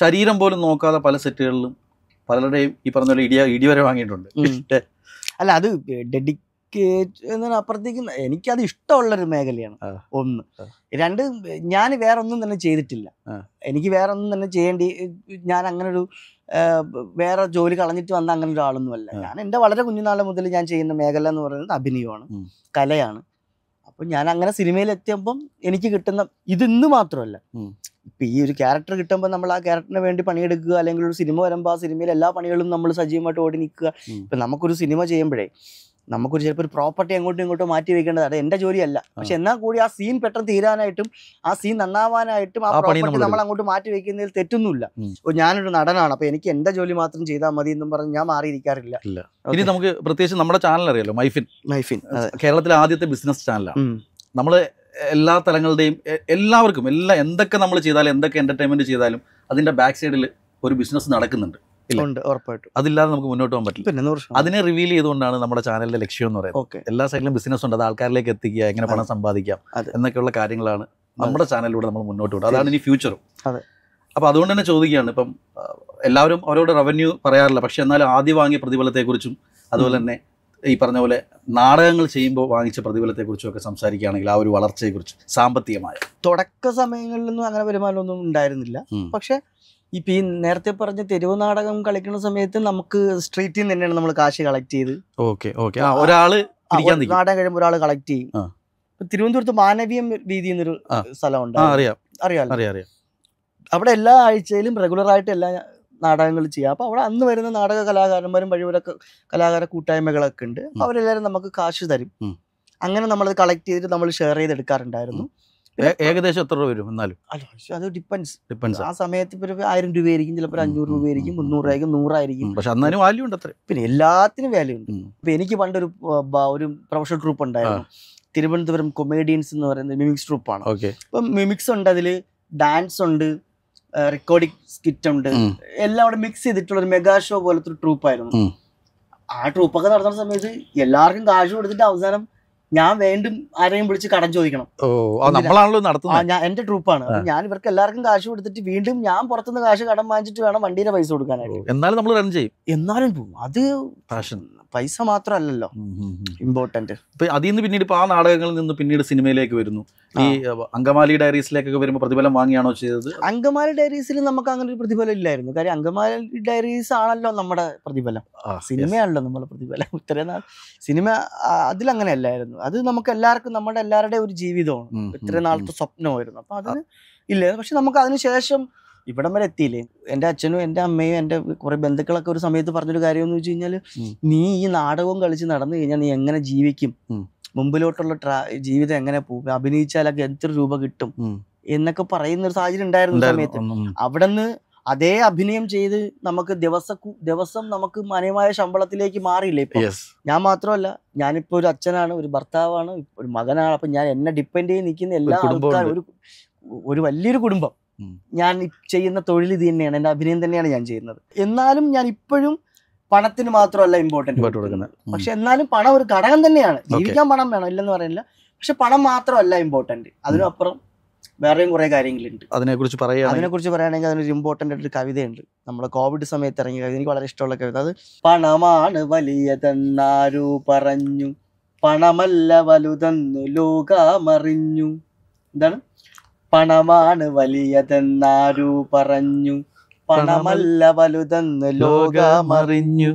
ശരീരം പോലും നോക്കാതെ പല സെറ്റുകളിലും പലരുടെയും ഈ പറഞ്ഞ ഇടിയ ഇടി വരെ വാങ്ങിയിട്ടുണ്ട് അല്ല അത് ഡെഡി അപ്പുറത്തേക്ക് എനിക്കത് ഇഷ്ടമുള്ളൊരു മേഖലയാണ് ഒന്ന് രണ്ട് ഞാൻ വേറെ ഒന്നും തന്നെ ചെയ്തിട്ടില്ല എനിക്ക് വേറെ ഒന്നും തന്നെ ചെയ്യേണ്ടി ഞാൻ അങ്ങനെ ഒരു വേറെ ജോലി കളഞ്ഞിട്ട് വന്ന അങ്ങനെ ഒരാളൊന്നുമല്ല ഞാൻ എൻ്റെ വളരെ കുഞ്ഞുനാളെ മുതൽ ഞാൻ ചെയ്യുന്ന മേഖല എന്ന് പറയുന്നത് അഭിനയമാണ് കലയാണ് അപ്പം ഞാൻ അങ്ങനെ എത്തിയപ്പം എനിക്ക് കിട്ടുന്ന ഇതിന്ന് മാത്രമല്ല ഇപ്പം ഈ ഒരു ക്യാരക്ടർ കിട്ടുമ്പോൾ നമ്മൾ ആ ക്യാരക്ടറിന് വേണ്ടി പണിയെടുക്കുക അല്ലെങ്കിൽ ഒരു സിനിമ വരുമ്പോൾ ആ സിനിമയിൽ എല്ലാ പണികളും നമ്മൾ സജീവമായിട്ട് ഓടി നിൽക്കുക ഇപ്പം നമുക്കൊരു സിനിമ ചെയ്യുമ്പോഴേ നമുക്കൊരു ചിലപ്പോൾ ഒരു പ്രോപ്പർട്ടി അങ്ങോട്ടും ഇങ്ങോട്ടും മാറ്റി വെക്കേണ്ടത് അത് ജോലിയല്ല പക്ഷെ എന്നാൽ കൂടി ആ സീൻ പെട്ടെന്ന് തീരാനായിട്ടും ആ സീൻ നന്നാവാനായിട്ടും ആ പ്രോപ്പർട്ടി നമ്മൾ അങ്ങോട്ട് മാറ്റി വെക്കുന്നതിൽ തെറ്റൊന്നുമില്ല ഞാനൊരു നടനാണ് അപ്പോൾ എനിക്ക് എന്റെ ജോലി മാത്രം ചെയ്താൽ മതി എന്നും പറഞ്ഞ് ഞാൻ മാറിയിരിക്കാറില്ല ഇനി നമുക്ക് പ്രത്യേകിച്ച് നമ്മുടെ ചാനൽ അറിയാലോ മൈഫിൻ മൈഫിൻ കേരളത്തിലെ ആദ്യത്തെ ബിസിനസ് ചാനലാണ് നമ്മള് എല്ലാ തലങ്ങളുടെയും എല്ലാവർക്കും എല്ലാ എന്തൊക്കെ നമ്മൾ ചെയ്താലും എന്തൊക്കെ എന്റർടൈൻമെന്റ് ചെയ്താലും അതിന്റെ ബാക്ക് സൈഡിൽ ഒരു ബിസിനസ് നടക്കുന്നുണ്ട് ഉണ്ട് അതില്ലാതെ നമുക്ക് മുന്നോട്ട് പോകാൻ പറ്റില്ല പിന്നെ അതിനെ റിവീൽ ചെയ്തുകൊണ്ടാണ് നമ്മുടെ ചാനലിന്റെ ലക്ഷ്യം എന്ന് പറയുന്നത് എല്ലാ സൈഡിലും ബിസിനസ് ഉണ്ട് അത് ആൾക്കാരിലേക്ക് എത്തിക്കുക എങ്ങനെ പണം സമ്പാദിക്കാം എന്നൊക്കെയുള്ള കാര്യങ്ങളാണ് നമ്മുടെ ചാനലിലൂടെ നമ്മൾ മുന്നോട്ട് പോകുന്നത് അതാണ് ഇനി ഫ്യൂച്ചറും അതെ അപ്പോൾ അതുകൊണ്ട് തന്നെ ചോദിക്കുകയാണ് ഇപ്പം എല്ലാവരും അവരോട് റവന്യൂ പറയാറില്ല പക്ഷെ എന്നാലും ആദ്യം വാങ്ങിയ പ്രതിഫലത്തെക്കുറിച്ചും അതുപോലെ തന്നെ ഈ പറഞ്ഞ പോലെ നാടകങ്ങൾ ചെയ്യുമ്പോൾ വാങ്ങിച്ച പ്രതിഫലത്തെക്കുറിച്ചും ഒക്കെ സംസാരിക്കുകയാണെങ്കിൽ ആ ഒരു വളർച്ചയെക്കുറിച്ച് സാമ്പത്തികമായ തുടക്ക സമയങ്ങളിലൊന്നും അങ്ങനെ വരുമാനമൊന്നും ഉണ്ടായിരുന്നില്ല പക്ഷേ ഇപ്പൊ ഈ നേരത്തെ പറഞ്ഞ തെരുവ് നാടകം കളിക്കുന്ന സമയത്ത് നമുക്ക് സ്ട്രീറ്റിൽ നിന്ന് തന്നെയാണ് നമ്മൾ കാശ് കളക്ട് ചെയ്ത് ഓക്കെ ഓക്കെ ഒരാള് നാടകം കഴിയുമ്പോൾ ഒരാൾ കളക്ട് ചെയ്യും തിരുവനന്തപുരത്ത് മാനവീയം രീതി എന്നൊരു സ്ഥലമുണ്ട് അറിയാം അറിയാം അറിയാം അവിടെ എല്ലാ ആഴ്ചയിലും റെഗുലർ ആയിട്ട് എല്ലാ നാടകങ്ങൾ ചെയ്യാം അപ്പോൾ അവിടെ അന്ന് വരുന്ന നാടക കലാകാരന്മാരും വഴിവരൊക്കെ കലാകാര കൂട്ടായ്മകളൊക്കെ ഉണ്ട് അവരെല്ലാരും നമുക്ക് കാശ് തരും അങ്ങനെ നമ്മളത് കളക്ട് ചെയ്തിട്ട് നമ്മൾ ഷെയർ ചെയ്തെടുക്കാറുണ്ടായിരുന്നു ഏകദേശം എത്ര രൂപ വരും എന്നാലും അത് ഡിപ്പെൻസ് ആ സമയത്ത് ഇപ്പോൾ ഒരു ആയിരം രൂപയായിരിക്കും ചിലപ്പോൾ അഞ്ഞൂറ് രൂപയായിരിക്കും മുന്നൂറായിരിക്കും നൂറായിരിക്കും പക്ഷെ അന്നാലും വാല്യൂ ഉണ്ട് അത്ര പിന്നെ എല്ലാത്തിനും വാല്യൂ ഉണ്ട് ഇപ്പൊ എനിക്ക് പണ്ടൊരു ഒരു പ്രൊഫഷണൽ ട്രൂപ്പ് ഉണ്ടായിരുന്നു തിരുവനന്തപുരം കൊമേഡിയൻസ് എന്ന് പറയുന്നത് മിമിക്സ് ട്രൂപ്പാണ് ഓക്കെ അപ്പം മിമിക്സ് ഉണ്ട് അതില് ഡാൻസ് ഉണ്ട് റെക്കോർഡിംഗ് സ്കിറ്റ് ഉണ്ട് എല്ലാം അവിടെ മിക്സ് ചെയ്തിട്ടുള്ള ഒരു മെഗാ ഷോ പോലത്തെ ഒരു ട്രൂപ്പായിരുന്നു ആ ട്രൂപ്പൊക്കെ നടത്തുന്ന സമയത്ത് എല്ലാവർക്കും കാശ് കൊടുത്തിട്ട് അവസാനം ഞാൻ വീണ്ടും ആരെയും വിളിച്ച് കടം ചോദിക്കണം നമ്മളാണല്ലോ നടത്തുന്നത് എന്റെ ട്രൂപ്പാണ് ഞാൻ ഇവർക്ക് എല്ലാവർക്കും കാശ് കൊടുത്തിട്ട് വീണ്ടും ഞാൻ പുറത്തുനിന്ന് കാശ് കടം വാങ്ങിച്ചിട്ട് വേണം വണ്ടിയുടെ പൈസ കൊടുക്കാനായിട്ട് എന്നാലും നമ്മൾ റൺ ചെയ്യും എന്നാലും അത് ഫാഷൻ പൈസ മാത്രമല്ലല്ലോ ഇമ്പോർട്ടന്റ് അതിൽ നിന്ന് പിന്നീട് ആ നാടകങ്ങളിൽ നിന്ന് പിന്നീട് സിനിമയിലേക്ക് വരുന്നു ഈ അങ്കമാലി ഡയറീസിലേക്കൊക്കെ വരുമ്പോൾ പ്രതിഫലം വാങ്ങിയാണോ ചെയ്തത് അങ്കമാലി ഡയറീസിൽ നമുക്ക് അങ്ങനെ ഒരു പ്രതിഫലം ഇല്ലായിരുന്നു കാര്യം അങ്കമാലി ഡയറീസ് ആണല്ലോ നമ്മുടെ പ്രതിഫലം സിനിമയാണല്ലോ നമ്മുടെ പ്രതിഫലം ഇത്രയും നാൾ സിനിമ അതിലങ്ങനെയല്ലായിരുന്നു അത് നമുക്ക് എല്ലാവർക്കും നമ്മുടെ എല്ലാവരുടെയും ഒരു ജീവിതമാണ് ഇത്ര നാളത്തെ സ്വപ്നമായിരുന്നു അപ്പൊ അതിന് ഇല്ല പക്ഷെ നമുക്ക് അതിനുശേഷം ഇവിടം വരെ എത്തിയില്ലേ എന്റെ അച്ഛനും എന്റെ അമ്മയും എന്റെ കുറെ ബന്ധുക്കളൊക്കെ ഒരു സമയത്ത് പറഞ്ഞൊരു കാര്യം എന്ന് വെച്ച് കഴിഞ്ഞാല് നീ ഈ നാടകവും കളിച്ച് നടന്നു കഴിഞ്ഞാൽ നീ എങ്ങനെ ജീവിക്കും മുമ്പിലോട്ടുള്ള ട്രാ ജീവിതം എങ്ങനെ പോകും അഭിനയിച്ചാലൊക്കെ എത്ര രൂപ കിട്ടും എന്നൊക്കെ പറയുന്ന ഒരു സാഹചര്യം ഉണ്ടായിരുന്നു സമയത്ത് അവിടെ നിന്ന് അതേ അഭിനയം ചെയ്ത് നമുക്ക് ദിവസ ദിവസം നമുക്ക് മനയമായ ശമ്പളത്തിലേക്ക് മാറിയില്ലേ ഇപ്പൊ ഞാൻ മാത്രമല്ല ഞാനിപ്പോ ഒരു അച്ഛനാണ് ഒരു ഭർത്താവാണ് ഒരു മകനാണ് അപ്പൊ ഞാൻ എന്നെ ഡിപ്പെൻഡ് ചെയ്ത് നിൽക്കുന്ന എല്ലാ ആൾക്കാരും ഒരു ഒരു വലിയൊരു കുടുംബം ഞാൻ ചെയ്യുന്ന തൊഴിൽ ഇത് തന്നെയാണ് എൻ്റെ അഭിനയം തന്നെയാണ് ഞാൻ ചെയ്യുന്നത് എന്നാലും ഞാൻ ഇപ്പോഴും പണത്തിന് മാത്രമല്ല ഇമ്പോർട്ടൻറ്റ് കൊടുക്കുന്നത് പക്ഷെ എന്നാലും പണം ഒരു ഘടകം തന്നെയാണ് ജീവിക്കാൻ പണം വേണം ഇല്ലെന്ന് പറയുന്നില്ല പക്ഷെ പണം മാത്രമല്ല ഇമ്പോർട്ടൻറ്റ് അതിനപ്പുറം വേറെയും കുറേ കാര്യങ്ങളുണ്ട് അതിനെക്കുറിച്ച് പറയാം അതിനെക്കുറിച്ച് പറയുകയാണെങ്കിൽ അതിനൊരു ഇമ്പോർട്ടന്റ് ആയിട്ടൊരു കവിതയുണ്ട് നമ്മുടെ കോവിഡ് സമയത്ത് ഇറങ്ങിയ കവിത എനിക്ക് വളരെ ഇഷ്ടമുള്ള കവിത അത് പണമാണ് വലിയതെന്നാരു പറഞ്ഞു പണമല്ല വലുതെന്നു ലോകമറിഞ്ഞു എന്താണ് പണമാണ് വലിയതെന്നാരു പറഞ്ഞു പണമല്ല വലുതെന്ന് ലോകമറിഞ്ഞു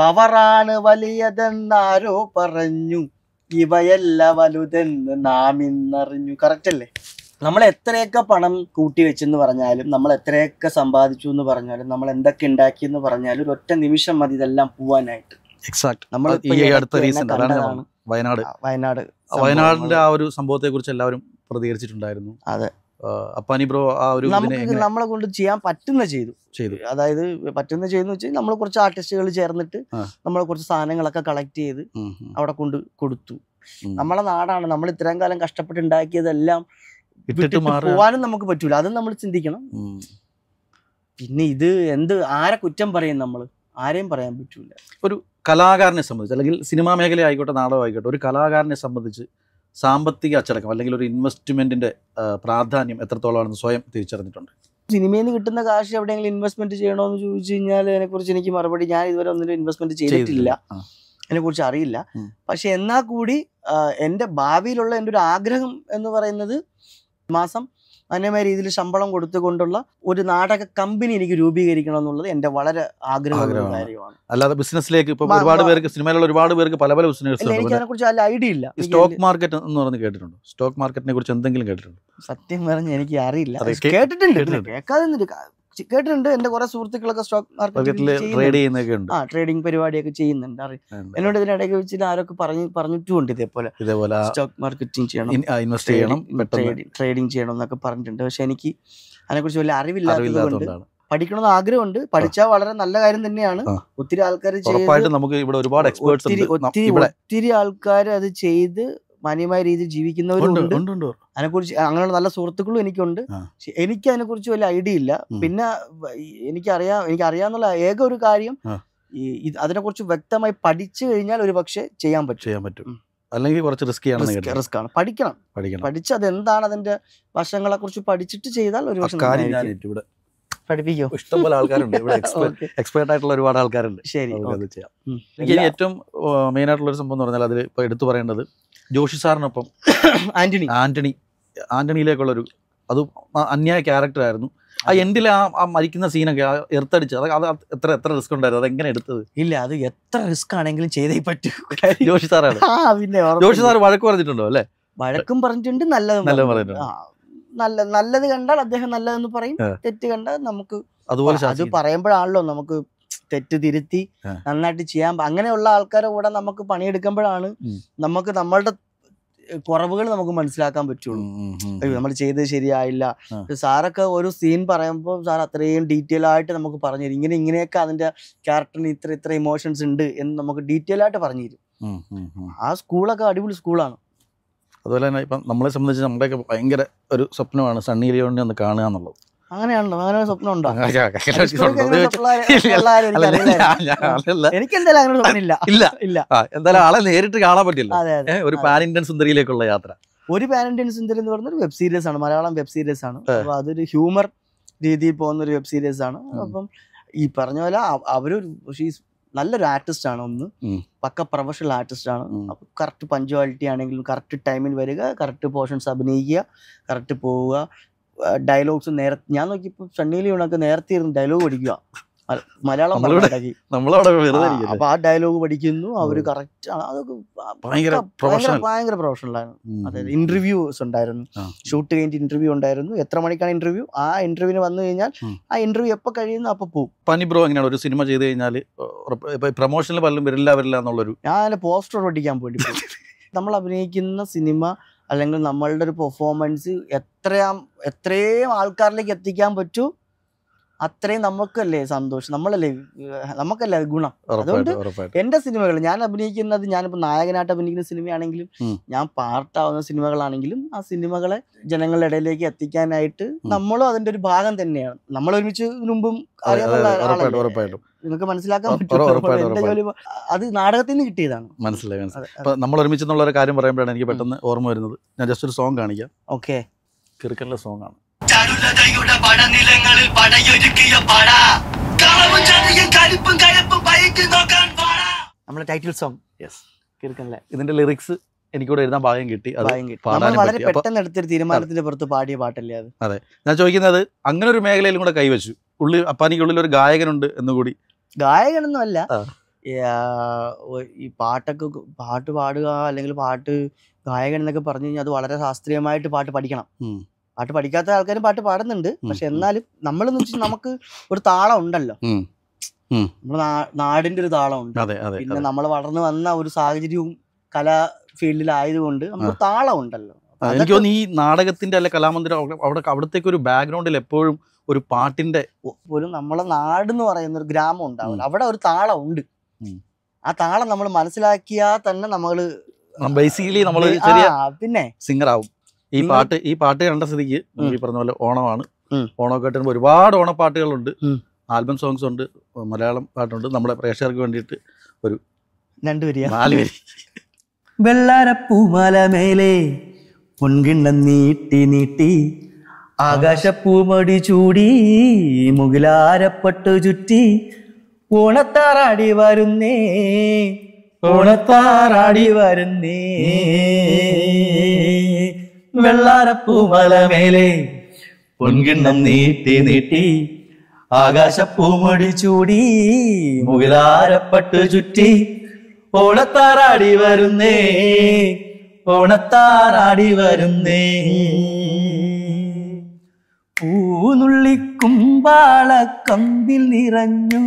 പവറാണ് വലിയതെന്നാരോ പറഞ്ഞു ഇവയല്ല വലുതെന്ന് നാം ഇന്നറിഞ്ഞു കറക്റ്റ് അല്ലേ നമ്മൾ എത്രയൊക്കെ പണം കൂട്ടി വെച്ചെന്ന് പറഞ്ഞാലും നമ്മൾ എത്രയൊക്കെ സമ്പാദിച്ചു എന്ന് പറഞ്ഞാലും നമ്മൾ എന്തൊക്കെ ഉണ്ടാക്കി എന്ന് പറഞ്ഞാലും ഒരു ഒറ്റ നിമിഷം മതി ഇതെല്ലാം പോവാനായിട്ട് എക്സാക്ട് നമ്മൾ ഈ അടുത്ത അതാണ് വയനാട് വയനാട് വയനാടിന്റെ ആ ഒരു സംഭവത്തെ കുറിച്ച് എല്ലാവരും പ്രതികരിച്ചിട്ടുണ്ടായിരുന്നു അതെ ബ്രോ ആ ഒരു നമ്മളെ കൊണ്ട് ചെയ്യാൻ പറ്റുന്ന ചെയ്തു ചെയ്തു അതായത് പറ്റുന്ന ചെയ്തു വെച്ചാൽ നമ്മൾ കുറച്ച് ആർട്ടിസ്റ്റുകൾ ചേർന്നിട്ട് നമ്മൾ കുറച്ച് സാധനങ്ങളൊക്കെ കളക്ട് ചെയ്ത് അവിടെ കൊണ്ട് കൊടുത്തു നമ്മളെ നാടാണ് നമ്മൾ ഇത്രയും കാലം ഉണ്ടാക്കിയതെല്ലാം ഇട്ടിട്ട് പോവാനും നമുക്ക് പറ്റൂല അതും നമ്മൾ ചിന്തിക്കണം പിന്നെ ഇത് എന്ത് ആരെ കുറ്റം പറയും നമ്മൾ ആരെയും പറയാൻ പറ്റൂല ഒരു കലാകാരനെ സംബന്ധിച്ച് അല്ലെങ്കിൽ സിനിമാ മേഖല ആയിക്കോട്ടെ നാടകം ആയിക്കോട്ടെ ഒരു കലാകാരനെ സംബന്ധിച്ച് സാമ്പത്തിക അച്ചടക്കം അല്ലെങ്കിൽ ഒരു ഇൻവെസ്റ്റ്മെന്റിന്റെ പ്രാധാന്യം എത്രത്തോളമാണെന്ന് സ്വയം തിരിച്ചറിഞ്ഞിട്ടുണ്ട് സിനിമയിൽ നിന്ന് കിട്ടുന്ന കാശ് എവിടെയെങ്കിലും ഇൻവെസ്റ്റ്മെന്റ് എന്ന് ചോദിച്ചു കഴിഞ്ഞാൽ അതിനെക്കുറിച്ച് എനിക്ക് മറുപടി ഞാൻ ഇതുവരെ ഒന്നിലും ഇൻവെസ്റ്റ്മെന്റ് ചെയ്തിട്ടില്ല അതിനെക്കുറിച്ച് അറിയില്ല പക്ഷെ എന്നാൽ കൂടി എൻ്റെ ഭാവിയിലുള്ള എൻ്റെ ഒരു ആഗ്രഹം എന്ന് പറയുന്നത് മാസം അന്യമായ രീതിയിൽ ശമ്പളം കൊടുത്തുകൊണ്ടുള്ള ഒരു നാടക കമ്പനി എനിക്ക് രൂപീകരിക്കണം എന്നുള്ളത് എന്റെ വളരെ ആഗ്രഹമുള്ള കാര്യമാണ് അല്ലാതെ ബിസിനസ്സിലേക്ക് ഇപ്പൊ ഒരുപാട് പേർക്ക് സിനിമയിലുള്ള ഒരുപാട് പേർക്ക് പല പല ബിസിനസ് എനിക്ക് അതിനെക്കുറിച്ച് നല്ല ഐഡിയ ഇല്ല സ്റ്റോക്ക് മാർക്കറ്റ് എന്ന് പറഞ്ഞ് കേട്ടിട്ടുണ്ടോ സ്റ്റോക്ക് മാർക്കറ്റിനെ കുറിച്ച് എന്തെങ്കിലും കേട്ടിട്ടുണ്ടോ സത്യം പറഞ്ഞ് എനിക്ക് അറിയില്ല കേട്ടിട്ടുണ്ട് കേൾക്കാതെ കേട്ടിട്ടുണ്ട് എന്റെ കുറെ സുഹൃത്തുക്കളൊക്കെ സ്റ്റോക്ക് മാർക്കറ്റിൽ ഉണ്ട് ആ ട്രേഡിംഗ് പരിപാടിയൊക്കെ ചെയ്യുന്നുണ്ട് എന്നോട് ഇതിനിടയ്ക്ക് വെച്ചിട്ട് ആരൊക്കെ പറഞ്ഞു പറഞ്ഞിട്ടുമുണ്ട് ഇതേപോലെ ഇതേപോലെ സ്റ്റോക്ക് മാർക്കറ്റിംഗ് ചെയ്യണം ഇൻവെസ്റ്റ് ചെയ്യണം ട്രേഡിംഗ് ചെയ്യണം എന്നൊക്കെ പറഞ്ഞിട്ടുണ്ട് പക്ഷെ എനിക്ക് അതിനെക്കുറിച്ച് വലിയ അറിവില്ലാത്തത് പഠിക്കണമെന്ന് ആഗ്രഹമുണ്ട് പഠിച്ചാൽ വളരെ നല്ല കാര്യം തന്നെയാണ് ഒത്തിരി ആൾക്കാർ ചെയ്ത് ഒരുപാട് ഒത്തിരി ഒത്തിരി ആൾക്കാർ അത് ചെയ്ത് മാന്യമായ രീതിയിൽ ജീവിക്കുന്നവരുണ്ട് ഉണ്ട് അതിനെക്കുറിച്ച് അങ്ങനെയുള്ള നല്ല സുഹൃത്തുക്കളും എനിക്കുണ്ട് എനിക്ക് അതിനെക്കുറിച്ച് വലിയ ഐഡിയ ഇല്ല പിന്നെ എനിക്കറിയാം എനിക്കറിയാന്നുള്ള ഏക ഒരു കാര്യം ഈ അതിനെക്കുറിച്ച് വ്യക്തമായി പഠിച്ചു കഴിഞ്ഞാൽ ഒരു പക്ഷേ ചെയ്യാൻ പറ്റും അല്ലെങ്കിൽ കുറച്ച് റിസ്ക് റിസ്ക് ആണ് പഠിക്കണം പഠിക്കണം പഠിച്ച് അതെന്താണ് അതിന്റെ വശങ്ങളെ കുറിച്ച് പഠിച്ചിട്ട് ചെയ്താൽ ഒരു വർഷം പഠിപ്പിക്കോ ഇഷ്ടംപോലെ ആൾക്കാരുണ്ട് ഇവിടെ എക്സ്പേർട്ട് [LAUGHS] ആയിട്ടുള്ള ഒരുപാട് ആൾക്കാരുണ്ട് ശരി ചെയ്യാം എനിക്ക് ഏറ്റവും മെയിൻ ആയിട്ടുള്ള ഒരു സംഭവം എന്ന് പറഞ്ഞാൽ അതിൽ ഇപ്പൊ എടുത്തു പറയേണ്ടത് ജോഷി സാറിനൊപ്പം [COUGHS] ആന്റണി ആന്റണി ആന്റണിയിലേക്കുള്ളൊരു അത് അന്യായ ക്യാരക്ടറായിരുന്നു ആ എൻഡിൽ ആ ആ മരിക്കുന്ന സീനൊക്കെ ആ എർത്തടിച്ച് അത് അത് എത്ര എത്ര റിസ്ക് ഉണ്ടായിരുന്നു അതെങ്ങനെ എങ്ങനെ എടുത്തത് ഇല്ല അത് എത്ര റിസ്ക് ആണെങ്കിലും ചെയ്തേ പറ്റൂ ജോഷി സാറാണ് പിന്നെ ജോഷി സാർ വഴക്ക് പറഞ്ഞിട്ടുണ്ടോ അല്ലേ വഴക്കും പറഞ്ഞിട്ടുണ്ട് നല്ലതും നല്ലത് പറഞ്ഞിട്ടുണ്ട് നല്ല നല്ലത് കണ്ടാൽ അദ്ദേഹം നല്ലതെന്ന് പറയും തെറ്റ് കണ്ടാൽ നമുക്ക് അതുപോലെ അത് പറയുമ്പോഴാണല്ലോ നമുക്ക് തെറ്റ് തിരുത്തി നന്നായിട്ട് ചെയ്യാൻ അങ്ങനെയുള്ള ആൾക്കാരുടെ കൂടെ നമുക്ക് പണിയെടുക്കുമ്പോഴാണ് നമുക്ക് നമ്മളുടെ കുറവുകൾ നമുക്ക് മനസ്സിലാക്കാൻ പറ്റുള്ളൂ നമ്മൾ ചെയ്തത് ശരിയായില്ല സാറൊക്കെ ഒരു സീൻ പറയുമ്പോൾ സാർ അത്രയും ഡീറ്റെയിൽ ആയിട്ട് നമുക്ക് പറഞ്ഞു തരും ഇങ്ങനെ ഇങ്ങനെയൊക്കെ അതിന്റെ ക്യാരക്ടറിന് ഇത്ര ഇത്ര ഇമോഷൻസ് ഉണ്ട് എന്ന് നമുക്ക് ഡീറ്റെയിൽ ആയിട്ട് പറഞ്ഞു തരും ആ സ്കൂളൊക്കെ അടിപൊളി സ്കൂളാണ് അതുപോലെ തന്നെ ഇപ്പം നമ്മളെ സംബന്ധിച്ച് നമ്മുടെയൊക്കെ ഭയങ്കര ഒരു സ്വപ്നമാണ് സണ്ണി ലിയോണിനെ ഒന്ന് കാണുക എന്നുള്ളത് അങ്ങനെയാണല്ലോ അങ്ങനെ ഒരു സ്വപ്നം ഉണ്ടോ അങ്ങനെ ഇല്ല ഇല്ല എന്തായാലും ആളെ നേരിട്ട് കാണാൻ പറ്റില്ല ഒരു പാൻ ഇന്ത്യൻ സുന്ദരിയിലേക്കുള്ള യാത്ര ഒരു പാൻ ഇന്ത്യൻ സുന്ദരി എന്ന് പറഞ്ഞ ഒരു വെബ് സീരീസ് ആണ് മലയാളം വെബ് സീരീസ് ആണ് അപ്പൊ അതൊരു ഹ്യൂമർ രീതിയിൽ പോകുന്ന ഒരു വെബ് സീരീസ് ആണ് അപ്പം ഈ പറഞ്ഞ പോലെ അവരൊരു നല്ലൊരു ആർട്ടിസ്റ്റ് ആണ് ഒന്ന് പക്ക പ്രൊഫഷണൽ ആർട്ടിസ്റ്റ് ആണ് അപ്പോൾ കറക്റ്റ് പഞ്ച്വാലിറ്റി ആണെങ്കിലും കറക്റ്റ് ടൈമിൽ വരിക കറക്റ്റ് പോർഷൻസ് അഭിനയിക്കുക കറക്റ്റ് പോവുക ഡയലോഗ്സ് നേരെ ഞാൻ നോക്കിയപ്പോ സണ്ണി ലിയോണൊക്കെ നേരത്തെ ഇരുന്ന് ഡയലോഗ് പഠിക്കുക മലയാളം അപ്പൊ ആ ഡയലോഗ് പഠിക്കുന്നു അവര് കറക്റ്റ് അതൊക്കെ ഭയങ്കര പ്രൊഫഷണൽ പ്രൊഫഷണലായിരുന്നു അതായത് ഇന്റർവ്യൂസ് ഉണ്ടായിരുന്നു ഷൂട്ട് കഴിഞ്ഞിട്ട് ഇന്റർവ്യൂ ഉണ്ടായിരുന്നു എത്ര മണിക്കാണ് ഇന്റർവ്യൂ ആ ഇന്റർവ്യൂവിന് വന്നു കഴിഞ്ഞാൽ ആ ഇന്റർവ്യൂ എപ്പോ കഴിയുന്നു അപ്പൊ പോകും പനി ബ്രോ എങ്ങനെയാണ് ഒരു സിനിമ ചെയ്ത് കഴിഞ്ഞാൽ പ്രൊമോഷനിൽ പലരും വരില്ല വരില്ല എന്നുള്ളൊരു ഞാൻ പോസ്റ്റർ പഠിക്കാൻ വേണ്ടി [LAUGHS] നമ്മൾ അഭിനയിക്കുന്ന സിനിമ അല്ലെങ്കിൽ നമ്മളുടെ ഒരു പെർഫോമൻസ് എത്രയാം എത്രയും ആൾക്കാരിലേക്ക് എത്തിക്കാൻ പറ്റൂ അത്രയും നമുക്കല്ലേ സന്തോഷം നമ്മളല്ലേ നമുക്കല്ലേ ഗുണം അതുകൊണ്ട് എന്റെ സിനിമകൾ ഞാൻ അഭിനയിക്കുന്നത് ഞാനിപ്പോ നായകനായിട്ട് അഭിനയിക്കുന്ന സിനിമയാണെങ്കിലും ഞാൻ പാർട്ടാവുന്ന സിനിമകളാണെങ്കിലും ആ സിനിമകളെ ജനങ്ങളുടെ ഇടയിലേക്ക് എത്തിക്കാനായിട്ട് നമ്മളും അതിന്റെ ഒരു ഭാഗം തന്നെയാണ് നമ്മൾ ഒരുമിച്ച് മുമ്പും നിങ്ങൾക്ക് മനസ്സിലാക്കാൻ അത് നാടകത്തിൽ നിന്ന് കിട്ടിയതാണ് മനസ്സിലായി മനസ്സിലായി നമ്മൾ ഒരുമിച്ച് എന്നുള്ള ഒരു കാര്യം പറയുമ്പോഴാണ് എനിക്ക് പെട്ടെന്ന് ഓർമ്മ വരുന്നത് ഞാൻ ജസ്റ്റ് ഒരു സോങ് കാണിക്കാം ഓക്കെ കിറുക്കലിന്റെ സോങ് ആണ് ചരുലതയുടെ പടനിലങ്ങളിൽ പടയൊരുക്കിയ പട കളവും ചതയും കലിപ്പും കലപ്പും പയക്കും നോക്കാൻ പാട നമ്മുടെ ടൈറ്റിൽ സോങ് യെസ് കേൾക്കണല്ലേ ഇതിന്റെ ലിറിക്സ് എനിക്കൂടെ എഴുതാൻ ഭാഗ്യം കിട്ടി വളരെ പെട്ടെന്ന് എടുത്തൊരു തീരുമാനത്തിന്റെ പുറത്ത് പാടിയ പാട്ടല്ലേ അത് അതെ ഞാൻ ചോദിക്കുന്നത് അങ്ങനെ ഒരു മേഖലയിലും കൂടെ കൈവച്ചു ഉള്ളിൽ അപ്പാനിക്കുള്ളിൽ ഒരു ഗായകനുണ്ട് എന്നുകൂടി ഗായകനൊന്നും അല്ല ഈ പാട്ടൊക്കെ പാട്ട് പാടുക അല്ലെങ്കിൽ പാട്ട് ഗായകൻ എന്നൊക്കെ പറഞ്ഞു കഴിഞ്ഞാൽ അത് വളരെ ശാസ്ത്രീയമായിട്ട് പാട്ട് പഠിക്കണം പാട്ട് പഠിക്കാത്ത ആൾക്കാരും പാട്ട് പാടുന്നുണ്ട് പക്ഷെ എന്നാലും എന്ന് വെച്ചാൽ നമുക്ക് ഒരു താളം ഉണ്ടല്ലോ നമ്മുടെ നാടിന്റെ ഒരു താളം ഉണ്ട് പിന്നെ നമ്മൾ വളർന്നു വന്ന ഒരു സാഹചര്യവും കലാ ഫീൽഡിലായതുകൊണ്ട് നമുക്ക് താളം ഉണ്ടല്ലോ എനിക്ക് തോന്നുന്നു ഈ നാടകത്തിന്റെ അല്ലെ കലാമന്ദിരം അവിടെ അവിടത്തേക്ക് ഒരു ബാക്ക്ഗ്രൗണ്ടിൽ എപ്പോഴും ഒരു പാട്ടിന്റെ പോലും നമ്മളെ നാട് എന്ന് പറയുന്ന ഒരു ഗ്രാമം ഉണ്ടാവില്ല അവിടെ ഒരു താളം ഉണ്ട് ആ താളം നമ്മൾ മനസ്സിലാക്കിയാൽ തന്നെ നമ്മള് ബേസിക്കലി നമ്മൾ ചെറിയ പിന്നെ സിംഗർ ആവും ഈ പാട്ട് ഈ പാട്ട് കണ്ട സ്ഥിതിക്ക് ഈ പറഞ്ഞ പോലെ ഓണമാണ് ഓണമൊക്കെ ആയിട്ട് ഒരുപാട് ഓണപ്പാട്ടുകളുണ്ട് ആൽബം സോങ്സ് ഉണ്ട് മലയാളം പാട്ടുണ്ട് നമ്മുടെ പ്രേക്ഷകർക്ക് വേണ്ടിയിട്ട് ഒരു നാല് പൊൻകിണ്ണം നീട്ടി നീട്ടി ആകാശപ്പൂമടി ചൂടി മുകിലാരപ്പെട്ടു ചുറ്റി ഓണത്താറാടി വരുന്നേ ഓണത്താറാടി വരുന്നേ വെള്ളാരപ്പൂമലമേലെ പൊൻകിണ്ണം നീട്ടി നീട്ടി ആകാശപ്പൂമൊടി ചൂടി മുകിലാരപ്പട്ടു ചുറ്റി ഓണത്താറാടി വരുന്നേ ഓണത്താറാടി വരുന്നേ കമ്പിൽ നിറഞ്ഞു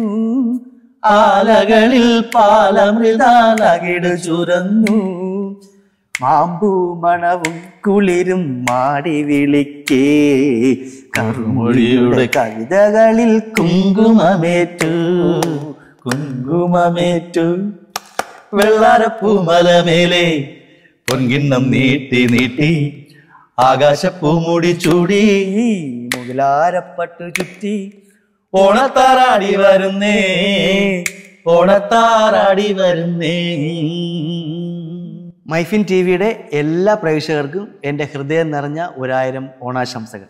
ആലകളിൽ പാലമൃതാലകിട് ചുരന്നു മാമ്പൂമണവും കുളിരും മാടി വിളിക്കേ കറുമൊഴിയുടെ കവിതകളിൽ കുങ്കുമമേറ്റു കുങ്കുമമേറ്റു വെള്ളാരപ്പൂമലമേലെ പൊൻകിണ്ണം നീട്ടി നീട്ടി ആകാശപ്പൂമുടി ചൂടി മുകിലാരപ്പട്ടു ചുറ്റി ഓണത്താറാടി വരുന്നേ ഓണത്താറാടി വരുന്നേ മൈഫിൻ ടി വിയുടെ എല്ലാ പ്രേക്ഷകർക്കും എൻ്റെ ഹൃദയം നിറഞ്ഞ ഒരായിരം ഓണാശംസകൾ